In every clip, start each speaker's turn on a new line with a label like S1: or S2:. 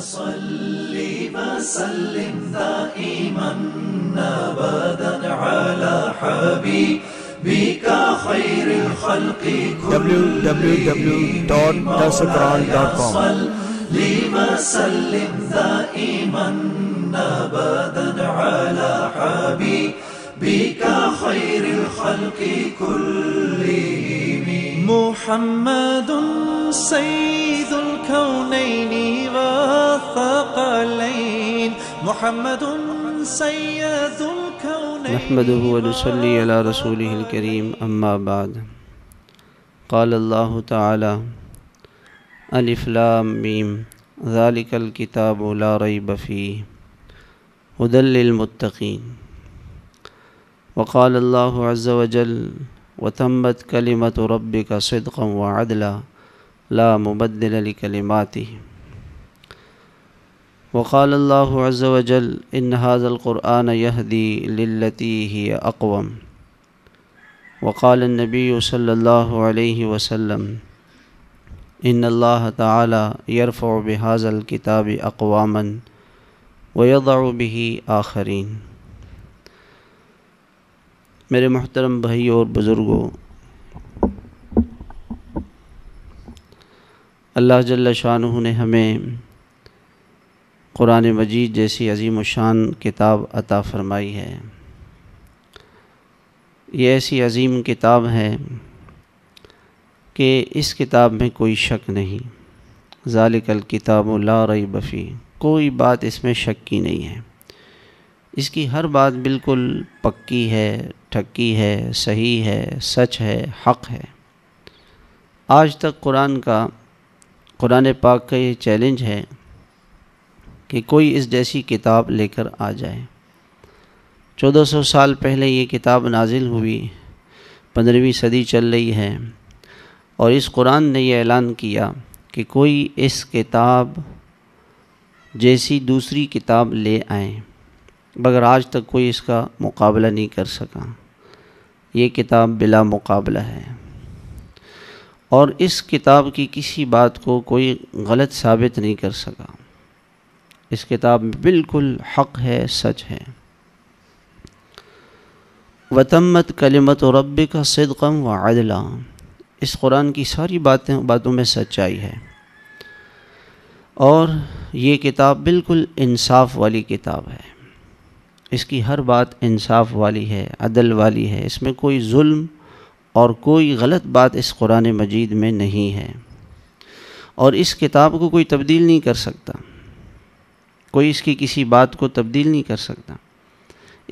S1: فصل وسلم دائما ابدا على حبيبك خير الخلق www.darsulquran.com وسلم دائما ابدا على حبيبك خير الخلق كلهم محمد سيد الكونين والثقلين محمد سيد الكونين نحمده ونصلي على رسوله الكريم أما بعد قال الله تعالى ألف لام ميم ذلك الكتاب لا ريب فيه هدى للمتقين وقال الله عز وجل वतम्बत कलिमत रब का सदक़म व अदला ला मुबदल कलिमाती वक़ाल अल्लाह अज़ वजल इन हाज़लक़ुरआन यहदी लती ही अकवम वक़ाल नबी सल्लल्लाहु अलैहि वसल्लम इन अल्लाह ताला यरफ़ बहाज़ल किताब अकवामन वयदा भी आखरीन मेरे मोहतरम भाई और बुज़ुर्गों अल्लाह जल्ल शाह ने हमें कुरान मजीद जैसी अजीम शान किताब अता फ़रमाई है ये ऐसी अजीम किताब है कि इस किताब में कोई शक नहीं ज़ालिकल किताब ला रई बफ़ी कोई बात इसमें शक की नहीं है इसकी हर बात बिल्कुल पक्की है ठक्की है सही है सच है हक़ है आज तक कुरान का कुरान पाक का ये चैलेंज है कि कोई इस जैसी किताब लेकर आ जाए 1400 साल पहले ये किताब नाजिल हुई पंद्रहवीं सदी चल रही है और इस कुरान ने यह ऐलान किया कि कोई इस किताब जैसी दूसरी किताब ले आए मगर आज तक कोई इसका मुकाबला नहीं कर सका ये किताब बिला मुकाबला है और इस किताब की किसी बात को कोई गलत साबित नहीं कर सका इस किताब में बिल्कुल हक है सच है वतम्मत कलमत रब का सदकम व अदला इस कुरान की सारी बातें बातों में सच्चाई है और ये किताब बिल्कुल इंसाफ वाली किताब है इसकी हर बात इंसाफ वाली है अदल वाली है इसमें कोई जुल्म और कोई गलत बात इस कुरान मजीद में नहीं है और इस किताब को कोई तब्दील नहीं कर सकता कोई इसकी किसी बात को तब्दील नहीं कर सकता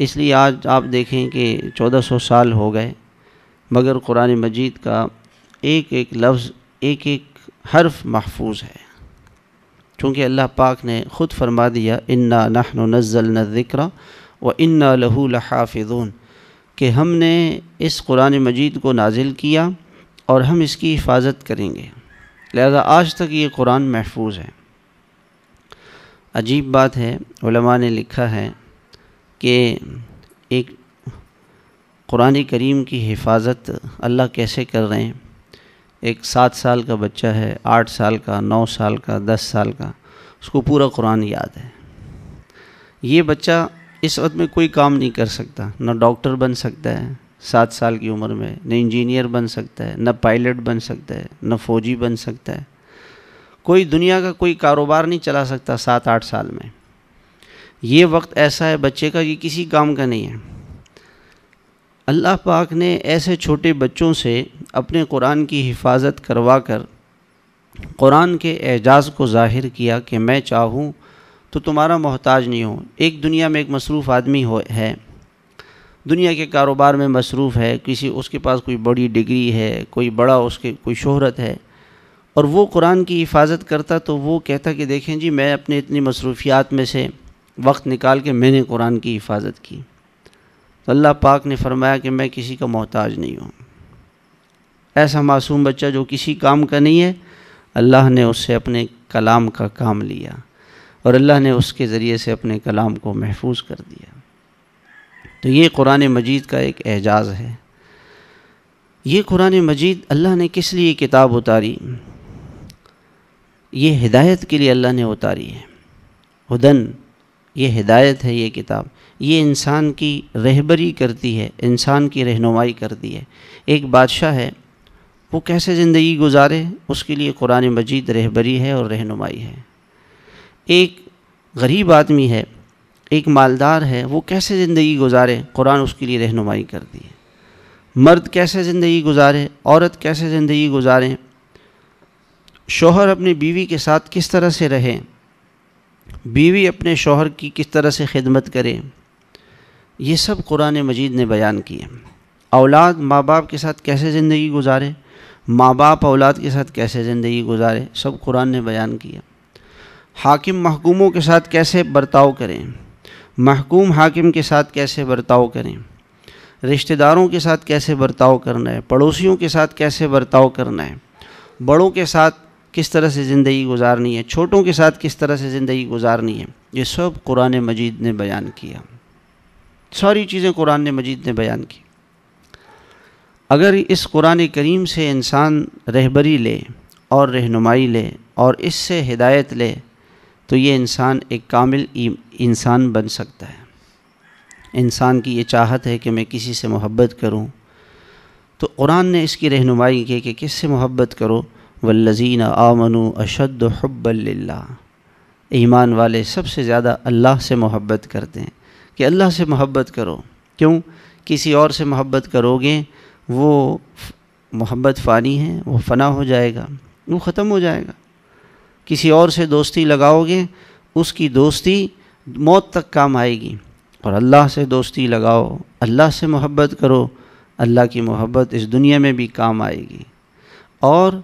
S1: इसलिए आज आप देखें कि 1400 साल हो गए मगर कुरान मजीद का एक एक लफ्ज़ एक एक हर्फ महफूज है चूँकि अल्लाह पाक ने ख़ुद फरमा दिया इन्ना नहन नज़ल न व इन्ना लहू लहाफिजून कि हमने इस कुरान मजीद को नाजिल किया और हम इसकी हिफाजत करेंगे लिहाजा आज तक ये कुरान महफूज है अजीब बात है उलमा ने लिखा है कि एक कुरान करीम की हिफाजत अल्लाह कैसे कर रहे हैं एक सात साल का बच्चा है आठ साल का नौ साल का दस साल का उसको पूरा कुरान याद है ये बच्चा इस वक्त में कोई काम नहीं कर सकता ना डॉक्टर बन सकता है सात साल की उम्र में न इंजीनियर बन सकता है न पायलट बन सकता है न फौजी बन सकता है कोई दुनिया का कोई कारोबार नहीं चला सकता सात आठ साल में ये वक्त ऐसा है बच्चे का कि किसी काम का नहीं है अल्लाह पाक ने ऐसे छोटे बच्चों से अपने कुरान की हिफाजत करवा कर कुरान के एजाज़ को ज़ाहिर किया कि मैं चाहूँ तो तुम्हारा मोहताज नहीं हो एक दुनिया में एक मसरूफ़ आदमी हो है दुनिया के कारोबार में मसरूफ़ है किसी उसके पास कोई बड़ी डिग्री है कोई बड़ा उसके कोई शोहरत है और वो कुरान की हिफाजत करता तो वो कहता कि देखें जी मैं अपने इतनी मसरूफियात में से वक्त निकाल के मैंने कुरान की हिफाजत की तो अल्लाह पाक ने फरमाया कि मैं किसी का मोहताज नहीं हूँ ऐसा मासूम बच्चा जो किसी काम का नहीं है अल्लाह ने उससे अपने कलाम का काम लिया और अल्लाह ने उसके ज़रिए से अपने कलाम को महफूज कर दिया तो ये कुरान मजीद का एक एजाज़ है ये कुरान मजीद अल्लाह ने किस लिए किताब उतारी ये हिदायत के लिए अल्लाह ने उतारी है हदन ये हिदायत है ये किताब ये इंसान की रहबरी करती है इंसान की रहनुमाई करती है एक बादशाह है वो कैसे ज़िंदगी गुजारे उसके लिए कुरान मजीद रहबरी है और रहनुमाई है एक गरीब आदमी है एक मालदार है वो कैसे ज़िंदगी गुजारे कुरान उसके लिए रहनुमाई करती है मर्द कैसे ज़िंदगी गुजारे औरत कैसे ज़िंदगी गुजारें शोहर अपनी बीवी के साथ किस तरह से रहे बीवी अपने शोहर की किस तरह से खिदमत करे ये सब कुरान मजीद ने बयान किए औलाद माँ बाप के साथ कैसे ज़िंदगी गुजारे माँ बाप औलाद के साथ कैसे ज़िंदगी गुजारे सब कुरान ने बयान किया हाकिम महकूमों के साथ कैसे बर्ताव करें महकूम हाकिम के साथ कैसे बर्ताव करें रिश्तेदारों के साथ कैसे बर्ताव करना है पड़ोसियों के साथ कैसे बर्ताव करना है बड़ों के साथ किस तरह से ज़िंदगी गुजारनी है छोटों के साथ किस तरह से ज़िंदगी गुजारनी है ये सब कुरान मजीद ने बयान किया सारी चीज़ें कुरान मजीद ने बयान की अगर इस कुरान करीम से इंसान रहबरी ले और रहनुमाई ले और इससे हिदायत ले तो ये इंसान एक कामिल इंसान बन सकता है इंसान की ये चाहत है कि मैं किसी से मोहब्बत करूं तो कुरान ने इसकी रहनुमाई की कि किससे मोहब्बत करो वल्लजीन आमनु अशद हब्बल्ला ईमान वाले सबसे ज़्यादा अल्लाह से मोहब्बत करते हैं कि अल्लाह से मोहब्बत करो क्यों किसी और से मोहब्बत करोगे वो मोहब्बत फ़ानी है वो फ़ना हो जाएगा वो ख़त्म हो जाएगा किसी और से दोस्ती लगाओगे उसकी दोस्ती मौत तक काम आएगी और अल्लाह से दोस्ती लगाओ अल्लाह से मोहब्बत करो अल्लाह की मोहब्बत इस दुनिया में भी काम आएगी और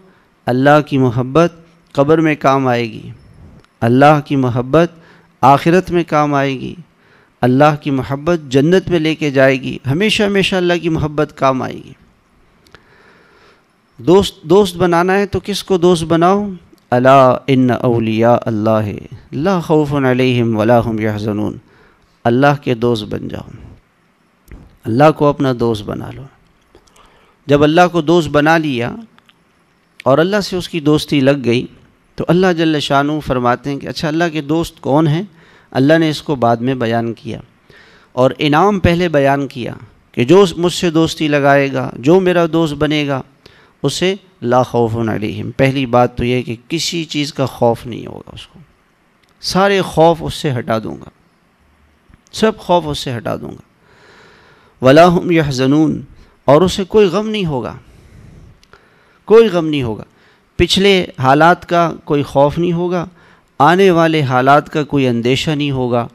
S1: अल्लाह की मोहब्बत कब्र में काम आएगी अल्लाह की मोहब्बत आखिरत में काम आएगी अल्लाह की मोहब्बत जन्नत में लेके जाएगी हमेशा हमेशा अल्लाह की मोहब्बत काम आएगी दोस्त दोस्त बनाना है तो किसको दोस्त बनाओ अला इन अलिया अल्लाह ला खौफ़ अलैहिम यहजनून अल्लाह के दोस्त बन जाओ अल्लाह को अपना दोस्त बना लो जब अल्लाह को दोस्त बना लिया और अल्लाह से उसकी दोस्ती लग गई तो अल्लाह जल्ल शाह फरमाते हैं कि अच्छा अल्लाह के दोस्त कौन हैं अल्लाह ने इसको बाद में बयान किया और इनाम पहले बयान किया कि जो मुझसे दोस्ती लगाएगा जो मेरा दोस्त बनेगा उसे ला खौफ़ अलहम पहली बात तो यह कि किसी चीज़ का खौफ नहीं होगा उसको सारे खौफ उससे हटा दूँगा सब खौफ उससे हटा दूँगा वला यह जनून और उसे कोई गम नहीं होगा कोई गम नहीं होगा पिछले हालात का कोई खौफ नहीं होगा आने वाले हालात का कोई अंदेशा नहीं होगा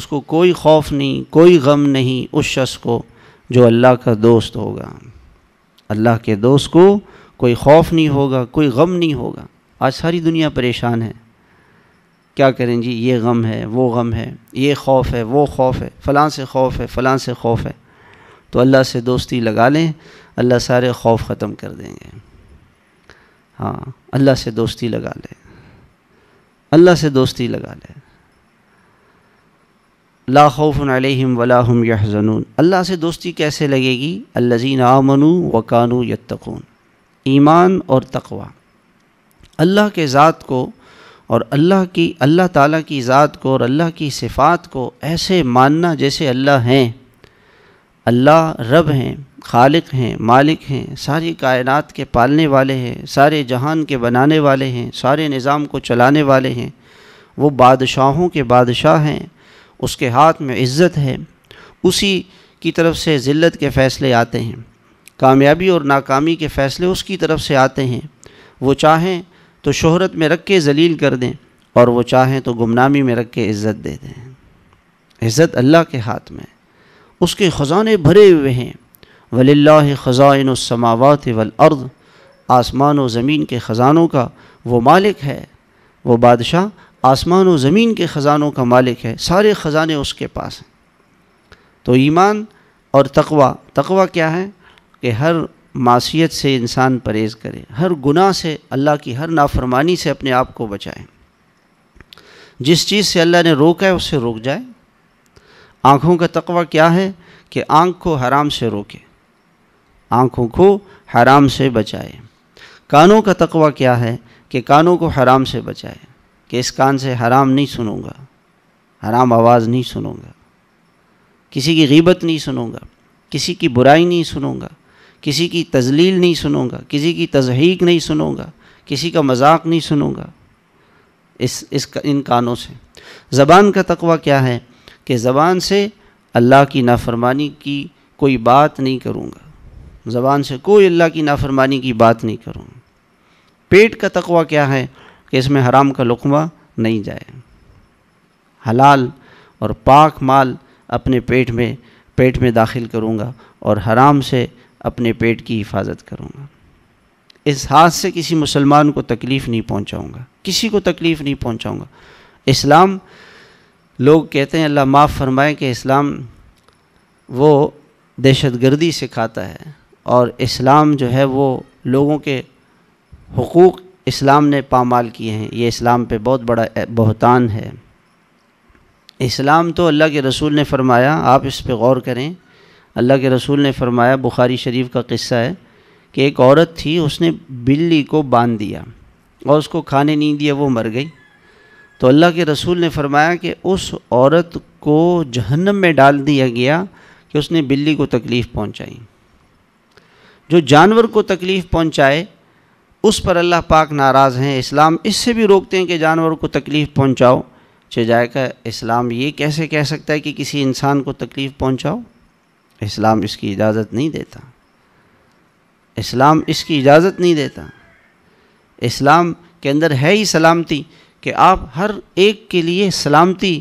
S1: उसको कोई खौफ नहीं कोई गम नहीं उस शख्स को जो अल्लाह का दोस्त होगा अल्लाह के दोस्त को कोई खौफ नहीं होगा कोई गम नहीं होगा आज सारी दुनिया परेशान है क्या करें जी ये गम है वो गम है ये खौफ है वो खौफ है फ़लाँ से खौफ है फ़लाँ से खौफ है तो अल्लाह से दोस्ती लगा लें अल्लाह सारे खौफ ख़त्म कर देंगे हाँ अल्लाह से दोस्ती लगा लें अल्लाह से दोस्ती लगा लें ला ख़ौफन अलैहिम वला हम यह अल्लाह से दोस्ती कैसे लगेगी अल्लजीन आमनू व कानू यत्तकून ईमान और तकवा अल्लाह के ज़ात को और अल्लाह की अल्लाह ताला की ज़ात को और अल्लाह की सिफ़ात को ऐसे मानना जैसे अल्लाह हैं अल्लाह रब हैं खालिक हैं मालिक हैं सारी कायनात के पालने वाले हैं सारे जहान के बनाने वाले हैं सारे निज़ाम को चलाने वाले हैं वो बादशाहों के बादशाह हैं उसके हाथ में इज़्ज़त है उसी की तरफ से ज़िल्त के फ़ैसले आते हैं कामयाबी और नाकामी के फ़ैसले उसकी तरफ से आते हैं वो चाहें तो शोहरत में रख के जलील कर दें और वो चाहें तो गुमनामी में रख के इज़्ज़त दे दें इज़्ज़त अल्लाह के हाथ में उसके ख़जाने भरे हुए हैं वल्ला ख़ज़ाइन समावत वल अर्द आसमान व ज़मीन के ख़ज़ानों का वो मालिक है वो बादशाह आसमान व ज़मीन के ख़ज़ानों का मालिक है सारे ख़ज़ाने उसके पास हैं तो ईमान और तकवा तकवा क्या है कि हर मासीत से इंसान परहेज़ करे हर गुनाह से अल्लाह की हर नाफरमानी से अपने आप को बचाए जिस चीज़ से अल्लाह ने रोका है उससे रोक जाए आँखों का तकवा क्या है कि आँख को हराम से रोके आँखों को हराम से बचाए कानों का तकवा क्या है कि कानों को हराम से बचाए कि इस कान से हराम नहीं सुनूंगा हराम आवाज़ नहीं सुनूंगा किसी की गीबत नहीं सुनूंगा किसी की बुराई नहीं सुनूंगा किसी की तजलील नहीं सुनूंगा किसी की तजहीक नहीं सुनूंगा किसी का मजाक नहीं सुनूंगा इस इस इन कानों से ज़बान का तकवा क्या है कि ज़बान से अल्लाह की नाफरमानी की कोई बात नहीं करूँगा ज़बान से कोई अल्लाह की नाफरमानी की बात नहीं करूँगा पेट का तकवा क्या है कि इसमें हराम का लुकमा नहीं जाए हलाल और पाक माल अपने पेट में पेट में दाखिल करूँगा और हराम से अपने पेट की हिफाजत करूँगा इस हाथ से किसी मुसलमान को तकलीफ़ नहीं पहुँचाऊँगा किसी को तकलीफ़ नहीं पहुँचाऊँगा इस्लाम लोग कहते हैं अल्लाह माफ़ फरमाए कि इस्लाम वो दहशत गर्दी सिखाता है और इस्लाम जो है वो लोगों के हकूक़ इस्लाम ने पामाल किए हैं ये इस्लाम पे बहुत बड़ा बहतान है इस्लाम तो अल्लाह के रसूल ने फरमाया आप इस पे गौर करें अल्लाह के रसूल ने फरमाया बुखारी शरीफ का किस्सा है कि एक औरत थी उसने बिल्ली को बांध दिया और उसको खाने नहीं दिया वो मर गई तो अल्लाह के रसूल ने फरमाया कि उस औरत को जहन्नम में डाल दिया गया कि उसने बिल्ली को तकलीफ़ पहुंचाई जो जानवर को तकलीफ़ पहुंचाए उस पर अल्लाह पाक नाराज़ हैं इस्लाम इससे भी रोकते हैं कि जानवर को तकलीफ़ पहुँचाओ चाहे जायका इस्लाम ये कैसे कह सकता है कि किसी इंसान को तकलीफ़ पहुँचाओ इस्लाम इसकी इजाज़त नहीं देता इस्लाम इसकी इजाज़त नहीं देता इस्लाम के अंदर है ही सलामती कि आप हर एक के लिए सलामती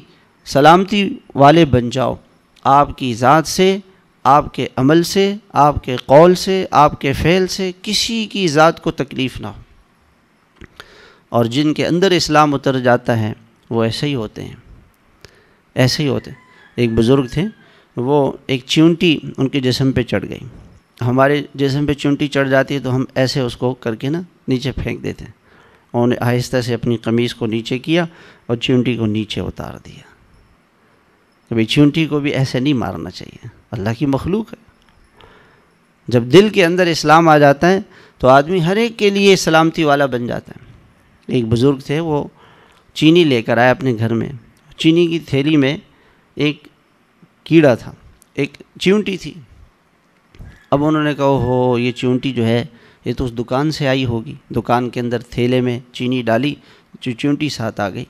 S1: सलामती वाले बन जाओ आपकी ज़ात से आपके अमल से आपके कौल से आपके फ़ैल से किसी की ज़ात को तकलीफ़ ना हो और जिनके अंदर इस्लाम उतर जाता है वो ऐसे ही होते हैं ऐसे ही होते हैं एक बुज़ुर्ग थे वो एक चिंटी उनके जिसम पे चढ़ गई हमारे जिसम पे चिंटी चढ़ जाती है तो हम ऐसे उसको करके ना नीचे फेंक देते हैं उन्होंने आहिस्ता से अपनी कमीज़ को नीचे किया और चिंटी को नीचे उतार दिया कभी चिंटी को भी ऐसे नहीं मारना चाहिए अल्लाह की मखलूक है जब दिल के अंदर इस्लाम आ जाता है तो आदमी हर एक के लिए सलामती वाला बन जाता है एक बुज़ुर्ग थे वो चीनी लेकर आए अपने घर में चीनी की थैली में एक कीड़ा था एक चिंटी थी अब उन्होंने कहा हो ये चिंटी जो है ये तो उस दुकान से आई होगी दुकान के अंदर थैले में चीनी डाली जो चिंटी साथ आ गई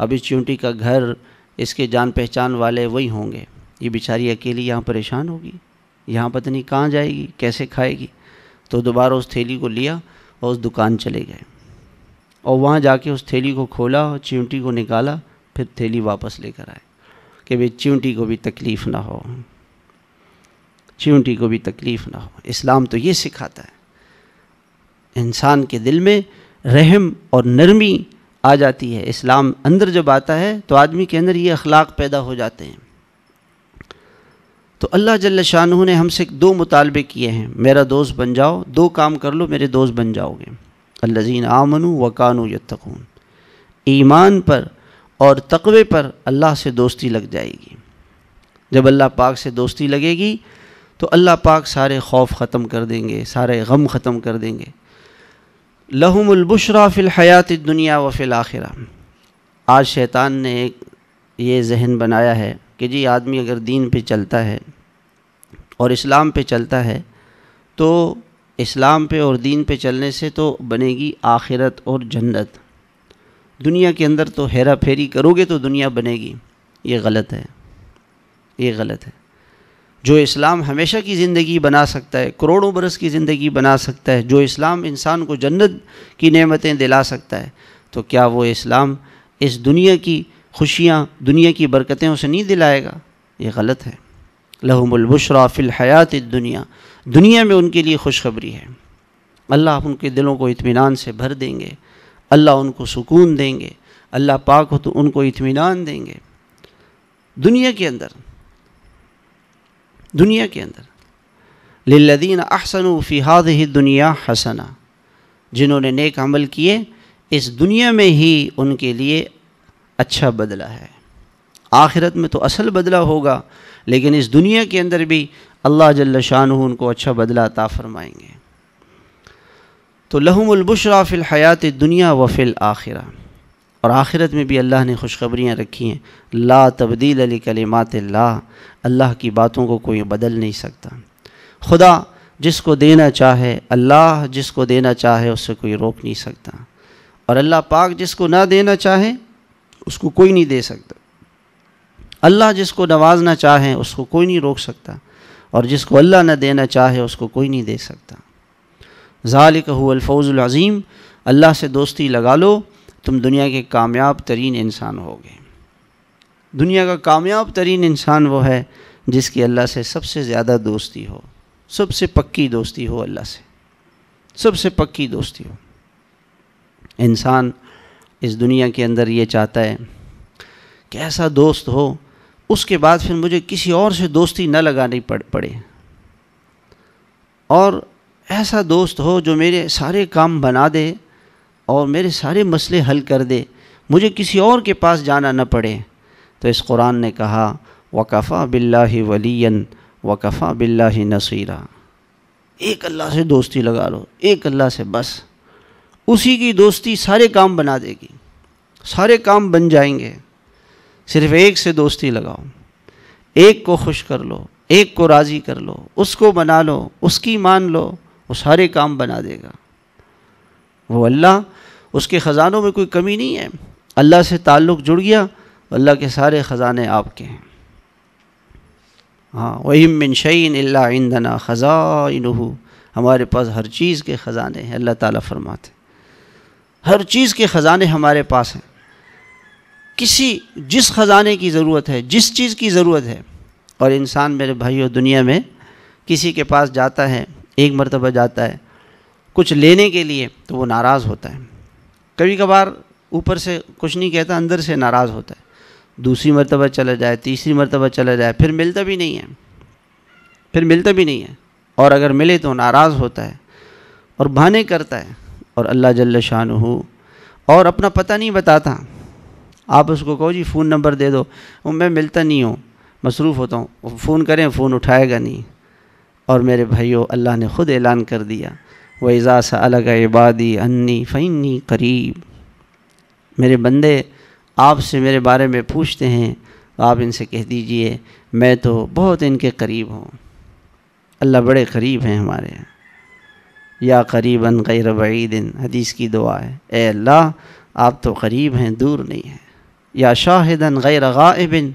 S1: अब इस चिंटी का घर इसके जान पहचान वाले वही होंगे ये बेचारी अकेली यहाँ परेशान होगी यहाँ पता नहीं कहाँ जाएगी कैसे खाएगी तो दोबारा उस थैली को लिया और उस दुकान चले गए और वहाँ जाके उस थैली को खोला और चिंटी को निकाला फिर थैली वापस लेकर आए कि वे चिंटी को भी तकलीफ़ ना हो चिंटी को भी तकलीफ़ ना हो इस्लाम तो ये सिखाता है इंसान के दिल में रहम और नरमी आ जाती है इस्लाम अंदर जब आता है तो आदमी के अंदर ये अखलाक पैदा हो जाते हैं तो अल्लाह जल शाह ने हमसे दो मुतालबे किए हैं मेरा दोस्त बन जाओ दो काम कर लो मेरे दोस्त बन जाओगे अल्लाजीन आमनु व कानू ईमान पर और तकवे पर अल्लाह से दोस्ती लग जाएगी जब अल्लाह पाक से दोस्ती लगेगी तो अल्लाह पाक सारे खौफ ख़त्म कर देंगे सारे गम ख़त्म कर देंगे लहमुलबुशरा फ़िल हयात दुनिया व फिल आखिर आज शैतान ने एक ये जहन बनाया है कि जी आदमी अगर दीन पे चलता है और इस्लाम पे चलता है तो इस्लाम पे और दीन पे चलने से तो बनेगी आखिरत और जन्नत दुनिया के अंदर तो हेरा फेरी करोगे तो दुनिया बनेगी ये गलत है ये गलत है जो इस्लाम हमेशा की ज़िंदगी बना सकता है करोड़ों बरस की ज़िंदगी बना सकता है जो इस्लाम इंसान को जन्नत की नेमतें दिला सकता है तो क्या वो इस्लाम इस दुनिया की खुशियाँ दुनिया की बरकतें उसे नहीं दिलाएगा ये गलत है लहमुलबशरा फ़िलहयात दुनिया दुनिया में उनके लिए खुशखबरी है अल्लाह उनके दिलों को इत्मीनान से भर देंगे अल्लाह उनको सुकून देंगे अल्लाह पाक हो तो उनको इतमान देंगे दुनिया के अंदर दुनिया के अंदर लदीन अहसन फ़िहाद ही दुनिया हसना जिन्होंने नेक अमल किए इस दुनिया में ही उनके लिए अच्छा बदला है आखिरत में तो असल बदला होगा लेकिन इस दुनिया के अंदर भी अल्लाह जल्ल शाह उनको अच्छा बदला अता फरमाएंगे तो लहमुलबुशरा फ़िल हयात दुनिया वफ़िल आखिर आखिरा और आखिरत में भी अल्लाह ने खुशखबरियाँ रखी हैं ला तब्दील अली कलिमात ला अल्लाह की बातों को कोई बदल नहीं सकता खुदा जिसको देना चाहे अल्लाह जिसको देना चाहे उससे कोई रोक नहीं सकता और अल्लाह पाक जिसको ना देना चाहे उसको कोई नहीं दे सकता अल्लाह जिसको नवाजना चाहे उसको कोई नहीं रोक सकता और जिसको अल्लाह ना देना चाहे उसको कोई नहीं दे सकता ज़ालिक हुआफ़ौज़ुलज़ीम अल्लाह से दोस्ती लगा लो तुम दुनिया के कामयाब तरीन इंसान होगे दुनिया का कामयाब तरीन इंसान वो है जिसकी अल्लाह से सबसे ज़्यादा दोस्ती हो सबसे पक्की दोस्ती हो अल्लाह से सबसे पक्की दोस्ती हो इंसान इस दुनिया के अंदर ये चाहता है कि ऐसा दोस्त हो उसके बाद फिर मुझे किसी और से दोस्ती न लगानी पड़ पड़े और ऐसा दोस्त हो जो मेरे सारे काम बना दे और मेरे सारे मसले हल कर दे मुझे किसी और के पास जाना न पड़े तो इस कुरान ने कहा वकफ़ा बिल्ला वलियन वकफ़ा बिल्ला नसीरा एक अल्लाह से दोस्ती लगा लो एक अल्लाह से बस उसी की दोस्ती सारे काम बना देगी सारे काम बन जाएंगे सिर्फ एक से दोस्ती लगाओ एक को खुश कर लो एक को राज़ी कर लो उसको बना लो उसकी मान लो वो सारे काम बना देगा वो अल्लाह उसके ख़ज़ानों में कोई कमी नहीं है अल्लाह से ताल्लुक़ जुड़ गया अल्लाह के सारे ख़ज़ाने आपके हैं हाँ वहीम मिन शैन इंदना ख़ज़ाइन हमारे पास हर चीज़ के ख़ज़ाने हैं अल्लाह ताला फरमाते हर चीज़ के ख़ज़ाने हमारे पास हैं किसी जिस ख़ज़ाने की ज़रूरत है जिस चीज़ की ज़रूरत है और इंसान मेरे भाइयों दुनिया में किसी के पास जाता है एक मरतबा जाता है कुछ लेने के लिए तो वो नाराज़ होता है कभी कभार ऊपर से कुछ नहीं कहता अंदर से नाराज़ होता है दूसरी मरतबा चला जाए तीसरी मरतबा चला जाए फिर मिलता भी नहीं है फिर मिलता भी नहीं है और अगर मिले तो नाराज़ होता है और बहाने करता है और अल्लाह जल्ल शान हो और अपना पता नहीं बताता आप उसको कहो जी फ़ोन नंबर दे दो मैं मिलता नहीं हूँ मसरूफ़ होता हूँ फ़ोन करें फ़ोन उठाएगा नहीं और मेरे भाइयों अल्लाह ने ख़ुद ऐलान कर दिया वैज़ा सा अलग इबादी अन्नी फ़ैनी करीब मेरे बंदे आपसे मेरे बारे में पूछते हैं आप इनसे कह दीजिए मैं तो बहुत इनके करीब हूँ अल्लाह बड़े करीब हैं हमारे यहाँ या करीबन गैर बीदिन हदीस की दुआ है ए अल्लाह आप तो करीब हैं दूर नहीं हैं या शाहिदन गैर गाबिन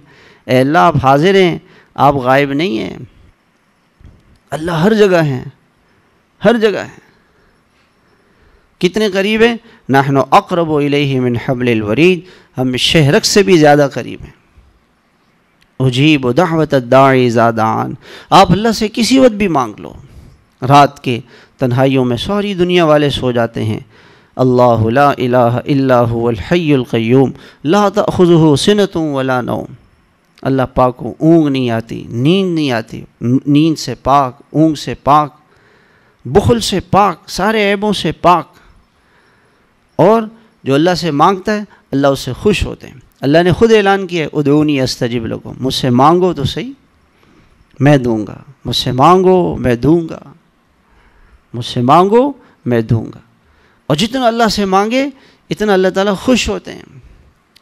S1: ए अल्लाह आप हाजिर हैं आप गायब नहीं हैं अल्लाह हर जगह है हर जगह है कितने करीब हैं नाहनो अकरब मिन हबल वरीद हम शहरक से भी ज़्यादा करीब हैं उजीब दावत दादान आप अल्लाह से किसी वक्त भी मांग लो रात के तन्हाइयों में सारी दुनिया वाले सो जाते हैं अल्लाह ला इलाह इल्ला हुवल हय्युल क़य्यूम ला तखुज़ुहु सिनतुम वला नौम अल्लाह पाक को ऊँग नहीं आती नींद नहीं आती नींद से पाक ऊँग से पाक बुखल से पाक सारे ऐबों से पाक और जो अल्लाह से मांगता है अल्लाह उससे खुश होते हैं अल्लाह ने खुद ऐलान किया है उदूनी अस्तजिब लोगों मुझसे मांगो तो सही मैं दूंगा मुझसे मांगो मैं दूंगा मुझसे मांगो मैं दूंगा और जितना अल्लाह से मांगे इतना अल्लाह ताला खुश होते हैं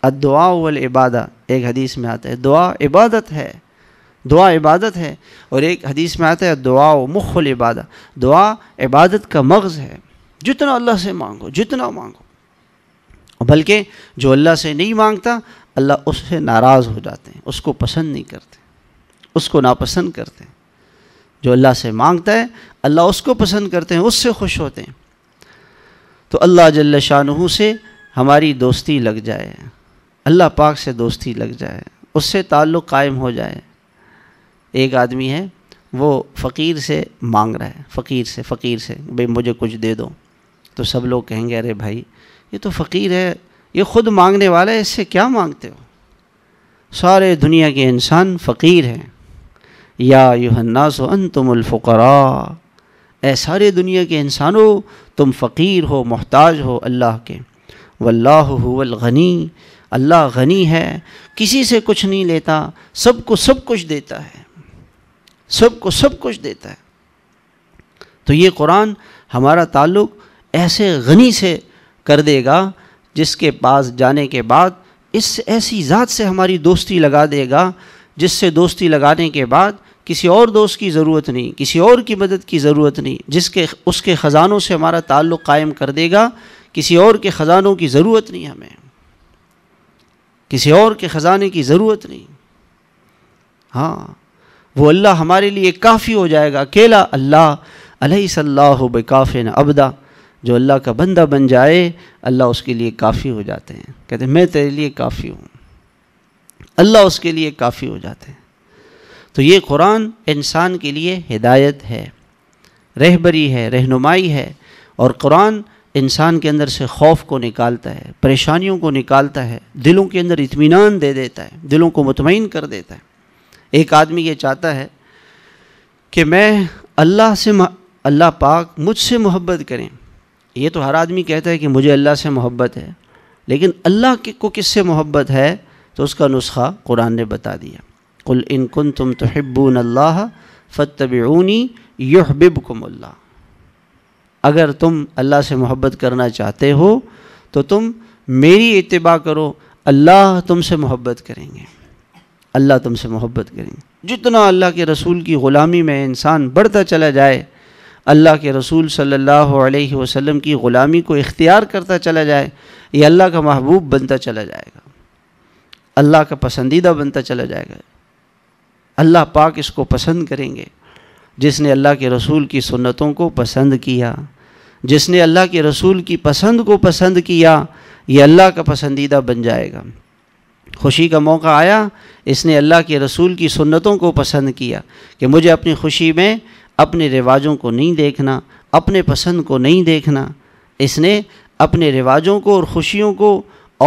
S1: अदुआ वल इबादा एक हदीस में आता है दुआ इबादत है दुआ इबादत है और एक हदीस में आता है दुआ मुखल इबादा दुआ इबादत का मगज़ है जितना अल्लाह से मांगो जितना मांगो बल्कि जो अल्लाह से नहीं मांगता अल्लाह उससे नाराज़ हो जाते हैं उसको पसंद नहीं करते उसको नापसंद करते हैं जो अल्लाह से मांगता है अल्लाह उसको पसंद करते हैं उससे खुश होते हैं तो अल्लाह जल्ल शाह से हमारी दोस्ती लग जाए अल्लाह पाक से दोस्ती लग जाए उससे ताल्लुक़ कायम हो जाए एक आदमी है वो फ़कीर से मांग रहा है फ़कीर से फ़कीर से भाई मुझे कुछ दे दो तो सब लोग कहेंगे अरे भाई ये तो फ़कीर है ये ख़ुद मांगने वाला है इससे क्या मांगते हो सारे दुनिया के इंसान फ़कीर हैं या युहन्नास अन तुमफ़रा ए सारे दुनिया के इंसानों तुम फ़कीर हो मोहताज हो अल्लाह के वल्लाहनी अल्लाह गनी है किसी से कुछ नहीं लेता सबको सब कुछ देता है सबको सब कुछ देता है तो ये कुरान हमारा ताल्लुक ऐसे गनी से कर देगा जिसके पास जाने के बाद इस ऐसी ज़ात से हमारी दोस्ती लगा देगा जिससे दोस्ती लगाने के बाद किसी और दोस्त की ज़रूरत नहीं किसी और की मदद की ज़रूरत नहीं जिसके उसके ख़ज़ानों से हमारा ताल्लुक़ कायम कर देगा किसी और के ख़ज़ानों की ज़रूरत नहीं हमें किसी और के ख़ज़ाने की ज़रूरत नहीं हाँ वो अल्लाह हमारे लिए काफ़ी हो जाएगा अकेला अल्लाह अलैहिस्सल्लाहु न अबदा जो अल्लाह का बंदा बन जाए अल्लाह उसके लिए काफ़ी हो जाते हैं कहते हैं मैं तेरे लिए काफ़ी हूँ अल्लाह उसके लिए काफ़ी हो जाते हैं तो ये कुरान इंसान के लिए हिदायत है रहबरी है रहनुमाई है और कुरान इंसान के अंदर से खौफ को निकालता है परेशानियों को निकालता है दिलों के अंदर इतमान दे देता है दिलों को मुतमिन कर देता है एक आदमी ये चाहता है कि मैं अल्लाह से अल्लाह पाक मुझसे मोहब्बत करें ये तो हर आदमी कहता है कि मुझे अल्लाह से मोहब्बत है लेकिन अल्लाह के को किससे मोहब्बत है तो उसका नुस्खा कुरान ने बता दिया कुल इनकुन तुम तो हिब्बून अल्लाह ऊनी यहबिबकुम कुमल्ला अगर तुम अल्लाह से मोहब्बत करना चाहते हो तो तुम मेरी इतबा करो अल्लाह तुमसे मोहब्बत करेंगे अल्लाह तुमसे मोहब्बत करेंगे जितना अल्लाह के रसूल की ग़ुलामी में इंसान बढ़ता चला जाए अल्लाह के रसूल सल्लल्लाहु अलैहि वसल्लम की ग़ुलामी को इख्तियार करता चला जाए ये अल्लाह का महबूब बनता चला जाएगा अल्लाह का पसंदीदा बनता चला जाएगा अल्लाह पाक इसको पसंद करेंगे जिसने अल्लाह के रसूल की सुन्नतों को पसंद किया जिसने अल्लाह के रसूल की पसंद को पसंद किया ये अल्लाह का पसंदीदा बन जाएगा खुशी का मौका आया इसने अल्लाह के रसूल की सुन्नतों को पसंद किया कि मुझे अपनी खुशी में अपने रिवाजों को नहीं देखना अपने पसंद को नहीं देखना इसने अपने रिवाजों को और ख़ुशियों को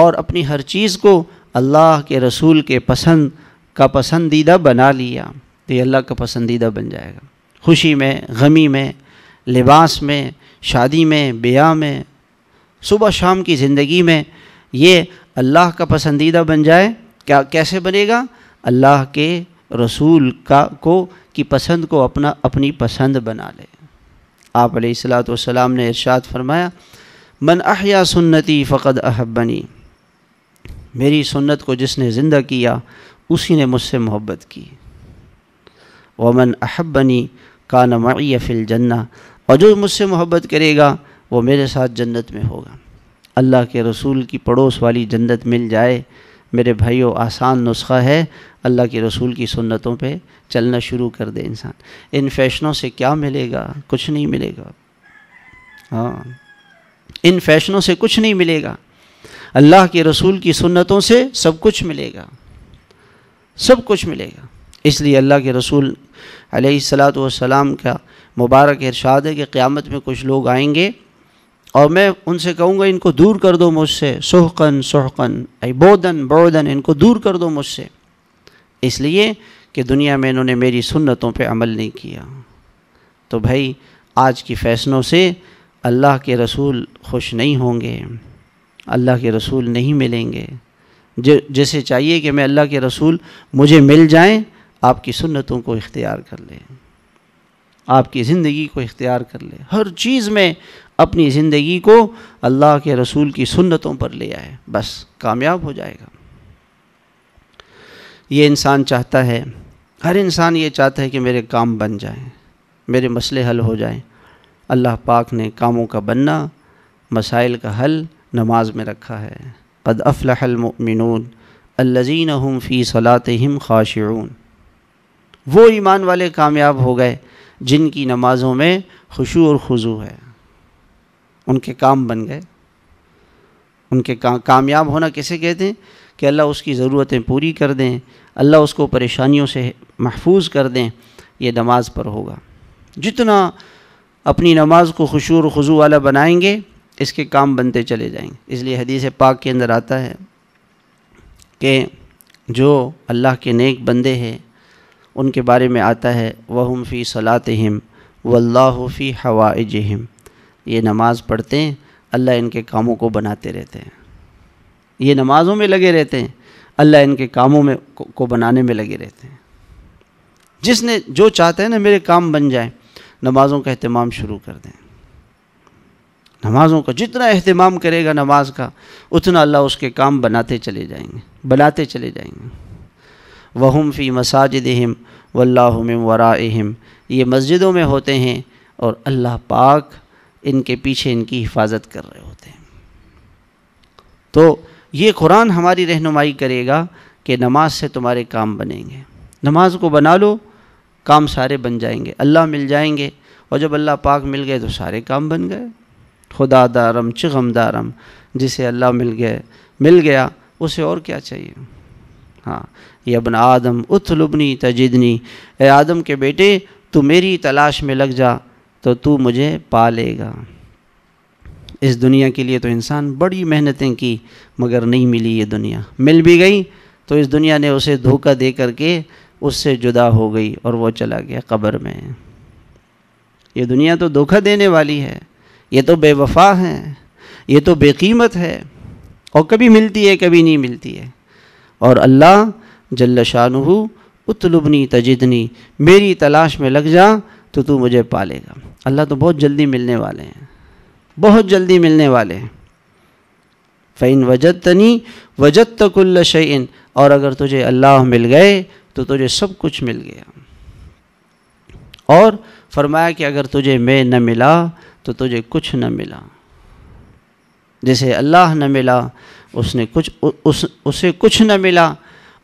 S1: और अपनी हर चीज़ को अल्लाह के रसूल के पसंद का पसंदीदा बना लिया तो ये अल्लाह का पसंदीदा बन जाएगा खुशी में गमी में लिबास में शादी में ब्याह में सुबह शाम की ज़िंदगी में ये अल्लाह का पसंदीदा बन जाए क्या कैसे बनेगा अल्लाह के रसूल का को की पसंद को अपना अपनी पसंद बना ले आप सलाम ने इरशाद फरमाया मन अहिया सुन्नति फ़कद अहबनी मेरी सुन्नत को जिसने ज़िंदा किया उसी ने मुझसे मोहब्बत की वमन अहबनी का नमैफ़िल जन्ना और जो मुझसे मोहब्बत करेगा वो मेरे साथ जन्नत में होगा अल्लाह के रसूल की पड़ोस वाली जन्नत मिल जाए मेरे भाइयों आसान नुस्खा है अल्लाह के रसूल की सुन्नतों पे चलना शुरू कर दे इंसान इन फैशनों से क्या मिलेगा कुछ नहीं मिलेगा हाँ इन फैशनों से कुछ नहीं मिलेगा अल्लाह के रसूल की सुन्नतों से सब कुछ मिलेगा सब कुछ मिलेगा इसलिए अल्लाह के रसूल सलाम का मुबारक इरशाद है कि क़्यामत में कुछ लोग आएंगे और मैं उनसे कहूँगा इनको दूर कर दो मुझसे सुहकन सोहकन बोधन बोदन इनको दूर कर दो मुझसे इसलिए कि दुनिया में इन्होंने मेरी सुन्नतों पे अमल नहीं किया तो भाई आज की फ़ैसलों से अल्लाह के रसूल खुश नहीं होंगे अल्लाह के रसूल नहीं मिलेंगे जैसे चाहिए कि मैं अल्लाह के रसूल मुझे मिल जाएं आपकी सुन्नतों को इख्तियार कर लें आपकी ज़िंदगी को इख्तियार कर ले हर चीज़ में अपनी ज़िंदगी को अल्लाह के रसूल की सुन्नतों पर ले आए बस कामयाब हो जाएगा ये इंसान चाहता है हर इंसान ये चाहता है कि मेरे काम बन जाए मेरे मसले हल हो जाए अल्लाह पाक ने कामों का बनना मसाइल का हल नमाज में रखा है कद अफ़लमिनून अल्लजीन हम फ़ी सलात हम वो ईमान वाले कामयाब हो गए जिनकी नमाज़ों में खुशू और खुजू है उनके काम बन गए उनके का, कामयाब होना किसे कहते हैं कि अल्लाह उसकी ज़रूरतें पूरी कर दें अल्लाह उसको परेशानियों से महफूज कर दें ये नमाज़ पर होगा जितना अपनी नमाज को खुशू और खुजू वाला बनाएंगे इसके काम बनते चले जाएंगे इसलिए हदीस पाक के अंदर आता है कि जो अल्लाह के नेक बंदे हैं उनके बारे में आता है वहम फ़ी सलात सलातहम वल्लाफ़ी हवाजहम ये नमाज़ पढ़ते हैं अल्लाह इनके कामों को बनाते रहते हैं ये नमाज़ों में लगे रहते हैं अल्लाह इनके कामों में को, को बनाने में लगे रहते हैं जिसने जो चाहते हैं ना मेरे काम बन जाए नमाज़ों का अहतमाम शुरू कर दें नमाज़ों का जितना अहतमाम करेगा नमाज का उतना अल्लाह उसके काम बनाते चले जाएंगे बनाते चले जाएंगे वहम फ़ी मसाजिदहम वल्लाम वराहम ये मस्जिदों में होते हैं और अल्लाह पाक इनके पीछे इनकी हिफाजत कर रहे होते हैं तो ये कुरान हमारी रहनुमाई करेगा कि नमाज से तुम्हारे काम बनेंगे नमाज को बना लो काम सारे बन जाएंगे अल्लाह मिल जाएंगे और जब अल्लाह पाक मिल गए तो सारे काम बन गए खुदा दारम चिगम दारम जिसे अल्लाह मिल गए मिल गया उसे और क्या चाहिए हाँ यबन आदम उथलुबनी तजिदनी ए आदम के बेटे तू मेरी तलाश में लग जा तो तू मुझे पा लेगा इस दुनिया के लिए तो इंसान बड़ी मेहनतें की मगर नहीं मिली ये दुनिया मिल भी गई तो इस दुनिया ने उसे धोखा दे करके उससे जुदा हो गई और वो चला गया कब्र में ये दुनिया तो धोखा देने वाली है ये तो बेवफा है ये तो बेकीमत है और कभी मिलती है कभी नहीं मिलती है और अल्लाह जल्ल शाहू उतलुबनी तजिदनी मेरी तलाश में लग जा तो तू मुझे पालेगा अल्लाह तो बहुत जल्दी मिलने वाले हैं बहुत जल्दी मिलने वाले हैं फ़ैन वजत तनी वजत तकुल्ल शैन और अगर तुझे अल्लाह मिल गए तो तुझे सब कुछ मिल गया और फरमाया कि अगर तुझे मैं न मिला तो तुझे कुछ न मिला जैसे अल्लाह न मिला उसने कुछ उ, उस उसे कुछ न मिला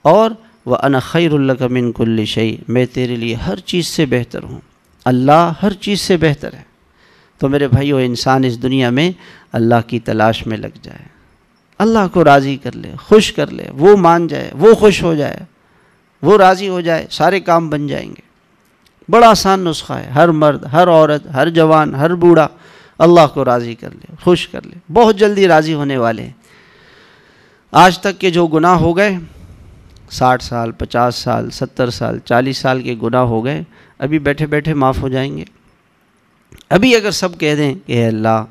S1: और वह अन खैरकमिन कुल्लशई मैं तेरे लिए हर चीज़ से बेहतर हूँ अल्लाह हर चीज़ से बेहतर है तो मेरे भाइयों इंसान इस दुनिया में अल्लाह की तलाश में लग जाए अल्लाह को राज़ी कर ले खुश कर ले वो मान जाए वो खुश हो जाए वो राज़ी हो जाए सारे काम बन जाएंगे बड़ा आसान नुस्खा है हर मर्द हर औरत हर जवान हर बूढ़ा अल्लाह को राज़ी कर ले खुश कर ले बहुत जल्दी राज़ी होने वाले हैं आज तक के जो गुनाह हो गए साठ साल पचास साल सत्तर साल चालीस साल के गुनाह हो गए अभी बैठे बैठे माफ़ हो जाएंगे अभी अगर सब कह दें कि अल्लाह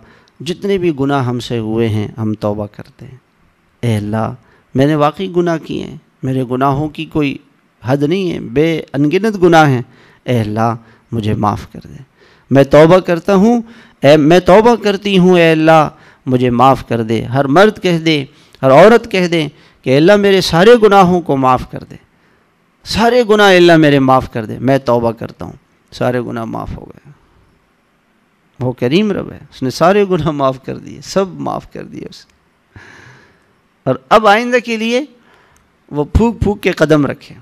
S1: जितने भी गुनाह हमसे हुए हैं हम तौबा करते हैं अल्लाह मैंने वाकई गुनाह किए हैं मेरे गुनाहों की कोई हद नहीं है बे अनगिनत गुनाह हैं अल्लाह मुझे माफ़ कर दे मैं तौबा करता हूँ मैं तौबा करती हूँ ए अल्लाह मुझे माफ़ कर दे हर मर्द कह दे हर औरत कह दें कि अल्लाह मेरे सारे गुनाहों को माफ़ कर दे सारे गुनाह अल्लाह मेरे माफ़ कर दे मैं तौबा करता हूँ सारे गुनाह माफ़ हो गए वो करीम रब है उसने सारे गुनाह माफ़ कर दिए सब माफ़ कर दिए उसने और अब आइंदा के लिए वो फूक फूक के कदम रखें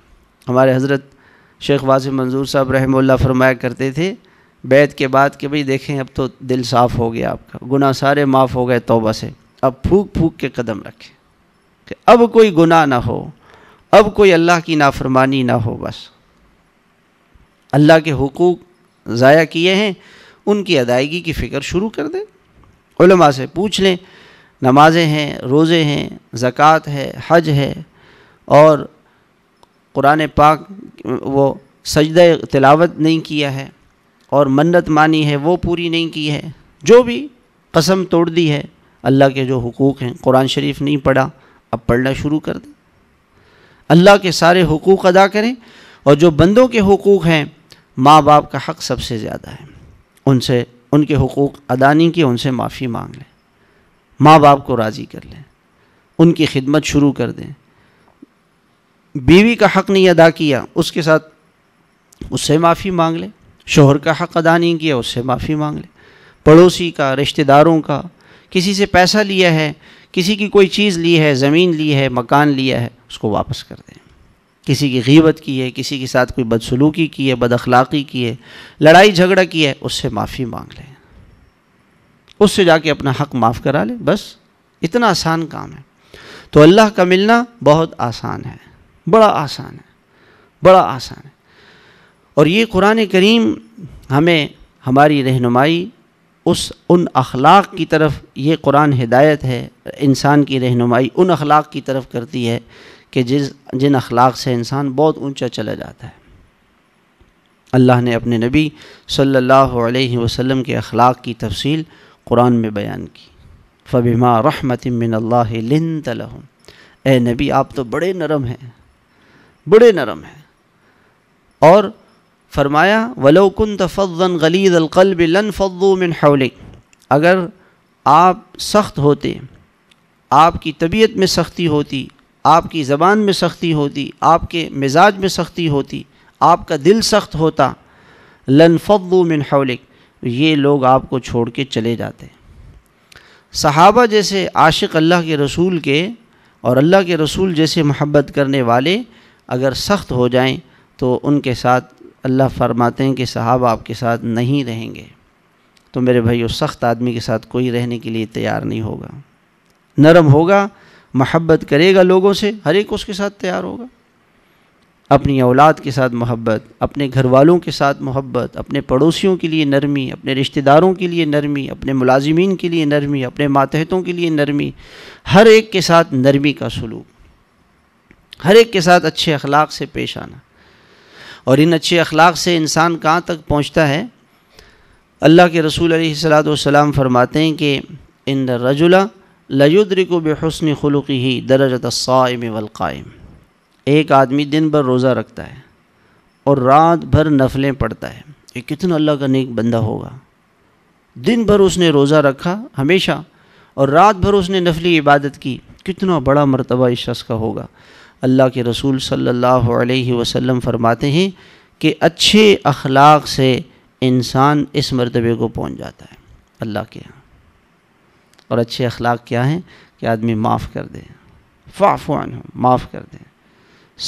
S1: हमारे हज़रत शेख वासिम मंजूर साहब रहमल्ला फरमाया करते थे बैत के बाद कि भाई देखें अब तो दिल साफ़ हो गया आपका गुनाह सारे माफ़ हो गए तोबा से अब फूक फूक के कदम रखें कि अब कोई गुनाह ना हो अब कोई अल्लाह की नाफरमानी ना हो बस अल्लाह के हकूक़ ज़ाया किए हैं उनकी अदायगी की फ़िक्र शुरू कर दें से पूछ लें नमाज़ें हैं रोज़े हैं ज़क़़त है हज है और कुरान पाक वो सजद तिलावत नहीं किया है और मन्नत मानी है वो पूरी नहीं की है जो भी कसम तोड़ दी है अल्लाह के जो हकूक़ हैं कुरान शरीफ नहीं पढ़ा अब पढ़ना शुरू कर दें अल्लाह के सारे हकूक़ अदा करें और जो बंदों के हकूक़ हैं माँ बाप का हक़ सबसे ज़्यादा है उनसे उनके हकूक़ अदा नहीं किए उनसे माफ़ी मांग लें माँ बाप को राज़ी कर लें उनकी खिदमत शुरू कर दें बीवी का हक़ नहीं अदा किया उसके साथ उससे माफ़ी मांग लें शोहर का हक़ अदा नहीं किया उससे माफ़ी मांग लें पड़ोसी का रिश्तेदारों का किसी से पैसा लिया है किसी की कोई चीज़ ली है ज़मीन ली है मकान लिया है उसको वापस कर दें किसी की गीबत की है किसी के साथ कोई बदसलूकी की है बदअखलाक़ी की है लड़ाई झगड़ा की है उससे माफ़ी मांग लें उससे जाके अपना हक माफ़ करा लें बस इतना आसान काम है तो अल्लाह का मिलना बहुत आसान है बड़ा आसान है बड़ा आसान है और ये कुरान करीम हमें हमारी रहनुमाई उस उन अखलाक की तरफ ये कुरान हिदायत है इंसान की रहनुमाई उन अखलाक की तरफ करती है कि जिस जिन अखलाक से इंसान बहुत ऊंचा चला जाता है अल्लाह ने अपने नबी सल्लल्लाहु अलैहि वसल्लम के अखलाक की तफसील कुरान में बयान की फ़बिमा रहमत मिन ए नबी आप तो बड़े नरम हैं बड़े नरम हैं और फरमाया वलोकुन तफ़न गलीद अलकल्ब लन फ़ुमिन हौले अगर आप सख्त होते आपकी तबीयत में सख्ती होती आपकी ज़बान में सख्ती होती आपके मिजाज में सख्ती होती आपका दिल सख्त होता लन फ़ुमिन हौले ये लोग आपको छोड़ के चले जाते सहाबा जैसे आशिक अल्लाह के रसूल के और अल्लाह के रसूल जैसे मोहब्बत करने वाले अगर सख्त हो जाएं तो उनके साथ अल्लाह फरमाते हैं कि साहब आपके साथ नहीं रहेंगे तो मेरे भाई उस सख्त आदमी के साथ कोई रहने के लिए तैयार नहीं होगा नरम होगा महब्बत करेगा लोगों से हर एक उसके साथ तैयार होगा अपनी औलाद के साथ मोहब्बत अपने घर वालों के साथ मोहब्बत अपने पड़ोसियों के लिए नरमी अपने रिश्तेदारों के लिए नरमी अपने मुलाजिमीन के लिए नरमी अपने मातहतों के लिए नरमी हर एक के साथ नरमी का सलूक हर एक के साथ अच्छे अखलाक से पेश आना और इन अच्छे अखलाक से इंसान कहाँ तक पहुँचता है अल्लाह के रसूल सलाम फरमाते हैं कि इन रजुला लयुद्र बेहसन खलुक़ ही दरज साइम वलकायम एक आदमी दिन भर रोज़ा रखता है और रात भर नफलें पढ़ता है ये कितना अल्लाह का नेक बंदा होगा दिन भर उसने रोज़ा रखा हमेशा और रात भर उसने नफली इबादत की कितना बड़ा मरतबा इस शख्स का होगा अल्लाह के रसूल सल्लल्लाहु अलैहि वसल्लम फरमाते हैं कि अच्छे अखलाक से इंसान इस मरतबे को पहुंच जाता है अल्लाह के यहाँ और अच्छे अखलाक क्या हैं कि आदमी माफ़ कर दे फ़ाफ़ान माफ़ कर दें